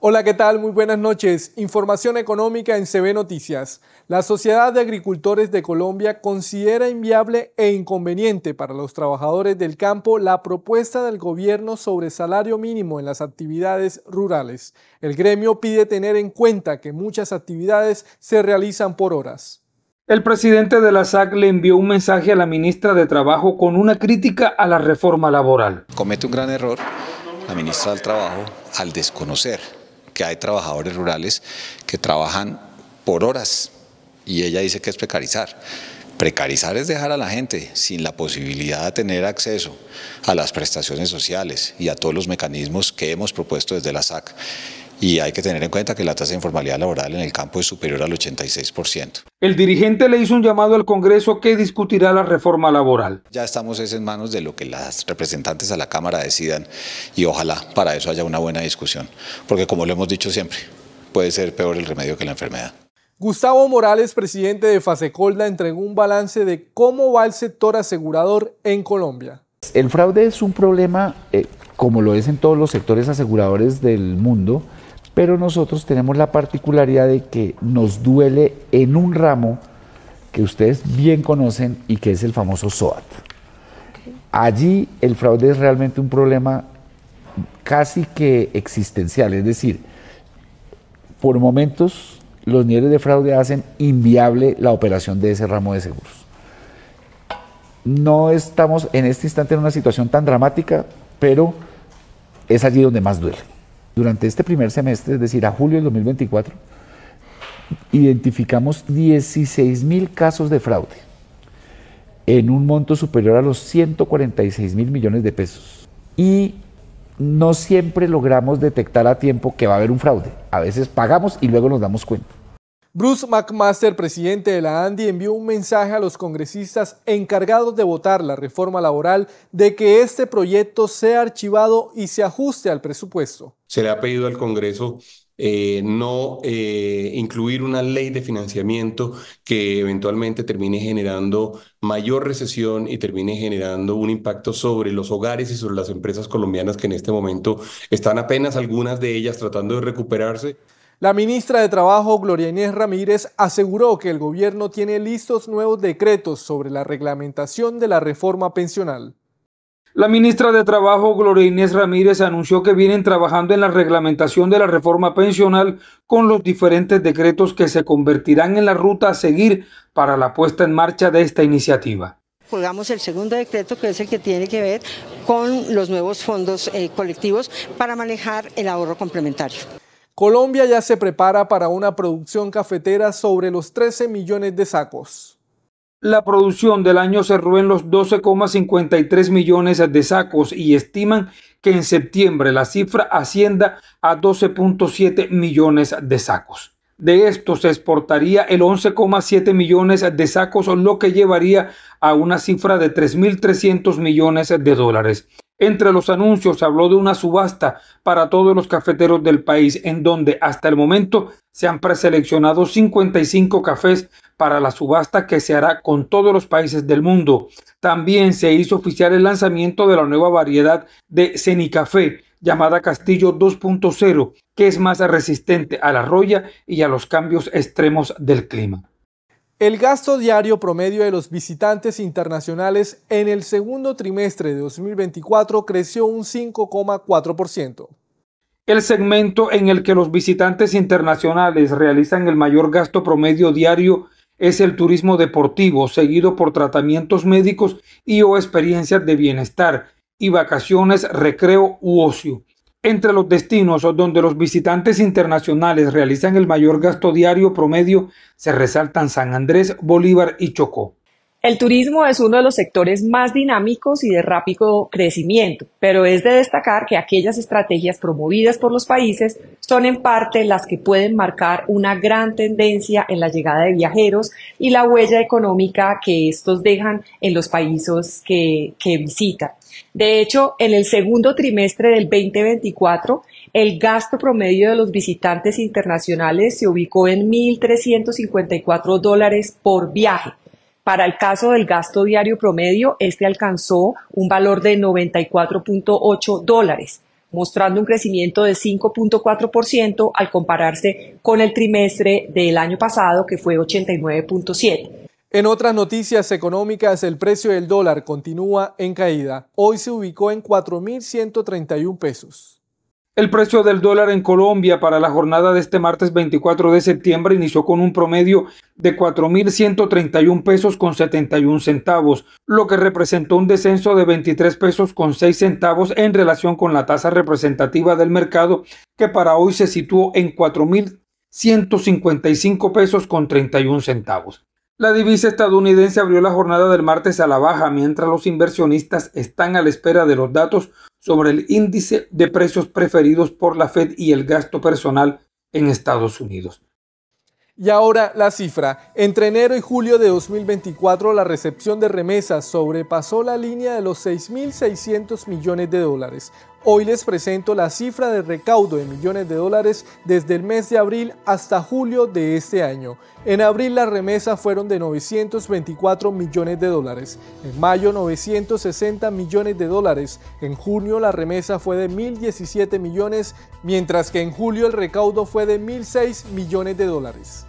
Hola, ¿qué tal? Muy buenas noches. Información económica en CB Noticias. La Sociedad de Agricultores de Colombia considera inviable e inconveniente para los trabajadores del campo la propuesta del gobierno sobre salario mínimo en las actividades rurales. El gremio pide tener en cuenta que muchas actividades se realizan por horas. El presidente de la SAC le envió un mensaje a la ministra de Trabajo con una crítica a la reforma laboral. Comete un gran error la ministra del Trabajo al desconocer que hay trabajadores rurales que trabajan por horas y ella dice que es precarizar. Precarizar es dejar a la gente sin la posibilidad de tener acceso a las prestaciones sociales y a todos los mecanismos que hemos propuesto desde la SAC y hay que tener en cuenta que la tasa de informalidad laboral en el campo es superior al 86%. El dirigente le hizo un llamado al Congreso que discutirá la reforma laboral. Ya estamos en manos de lo que las representantes a la Cámara decidan y ojalá para eso haya una buena discusión, porque como lo hemos dicho siempre, puede ser peor el remedio que la enfermedad. Gustavo Morales, presidente de Fasecolda, entregó un balance de cómo va el sector asegurador en Colombia. El fraude es un problema, eh, como lo es en todos los sectores aseguradores del mundo, pero nosotros tenemos la particularidad de que nos duele en un ramo que ustedes bien conocen y que es el famoso SOAT. Allí el fraude es realmente un problema casi que existencial, es decir, por momentos los niveles de fraude hacen inviable la operación de ese ramo de seguros. No estamos en este instante en una situación tan dramática, pero es allí donde más duele. Durante este primer semestre, es decir, a julio del 2024, identificamos 16 mil casos de fraude en un monto superior a los 146 mil millones de pesos. Y no siempre logramos detectar a tiempo que va a haber un fraude. A veces pagamos y luego nos damos cuenta. Bruce McMaster, presidente de la ANDI, envió un mensaje a los congresistas encargados de votar la reforma laboral de que este proyecto sea archivado y se ajuste al presupuesto. Se le ha pedido al Congreso eh, no eh, incluir una ley de financiamiento que eventualmente termine generando mayor recesión y termine generando un impacto sobre los hogares y sobre las empresas colombianas que en este momento están apenas algunas de ellas tratando de recuperarse. La ministra de Trabajo, Gloria Inés Ramírez, aseguró que el gobierno tiene listos nuevos decretos sobre la reglamentación de la reforma pensional. La ministra de Trabajo, Gloria Inés Ramírez, anunció que vienen trabajando en la reglamentación de la reforma pensional con los diferentes decretos que se convertirán en la ruta a seguir para la puesta en marcha de esta iniciativa colgamos el segundo decreto que es el que tiene que ver con los nuevos fondos eh, colectivos para manejar el ahorro complementario. Colombia ya se prepara para una producción cafetera sobre los 13 millones de sacos. La producción del año cerró en los 12,53 millones de sacos y estiman que en septiembre la cifra ascienda a 12,7 millones de sacos. De estos se exportaría el 11,7 millones de sacos, lo que llevaría a una cifra de 3.300 millones de dólares. Entre los anuncios se habló de una subasta para todos los cafeteros del país, en donde hasta el momento se han preseleccionado 55 cafés para la subasta que se hará con todos los países del mundo. También se hizo oficial el lanzamiento de la nueva variedad de Cenicafé, llamada Castillo 2.0, que es más resistente a la roya y a los cambios extremos del clima. El gasto diario promedio de los visitantes internacionales en el segundo trimestre de 2024 creció un 5,4%. El segmento en el que los visitantes internacionales realizan el mayor gasto promedio diario es el turismo deportivo, seguido por tratamientos médicos y o experiencias de bienestar y vacaciones, recreo u ocio. Entre los destinos donde los visitantes internacionales realizan el mayor gasto diario promedio se resaltan San Andrés, Bolívar y Chocó. El turismo es uno de los sectores más dinámicos y de rápido crecimiento, pero es de destacar que aquellas estrategias promovidas por los países son en parte las que pueden marcar una gran tendencia en la llegada de viajeros y la huella económica que estos dejan en los países que, visitan. De hecho, en el segundo trimestre del 2024, el gasto promedio de los visitantes internacionales se ubicó en 1.354 dólares por viaje para el caso del gasto diario promedio, este alcanzó un valor de 94.8 dólares, mostrando un crecimiento de 5.4% al compararse con el trimestre del año pasado, que fue 89.7. En otras noticias económicas, el precio del dólar continúa en caída. Hoy se ubicó en 4.131 pesos. El precio del dólar en Colombia para la jornada de este martes 24 de septiembre inició con un promedio de 4.131 pesos con 71 centavos, lo que representó un descenso de 23 pesos con 6 centavos en relación con la tasa representativa del mercado, que para hoy se situó en 4.155 pesos con 31 centavos. La divisa estadounidense abrió la jornada del martes a la baja, mientras los inversionistas están a la espera de los datos sobre el índice de precios preferidos por la Fed y el gasto personal en Estados Unidos. Y ahora la cifra. Entre enero y julio de 2024 la recepción de remesas sobrepasó la línea de los 6.600 millones de dólares, Hoy les presento la cifra de recaudo de millones de dólares desde el mes de abril hasta julio de este año. En abril las remesas fueron de 924 millones de dólares, en mayo 960 millones de dólares, en junio la remesa fue de 1.017 millones, mientras que en julio el recaudo fue de 1.006 millones de dólares.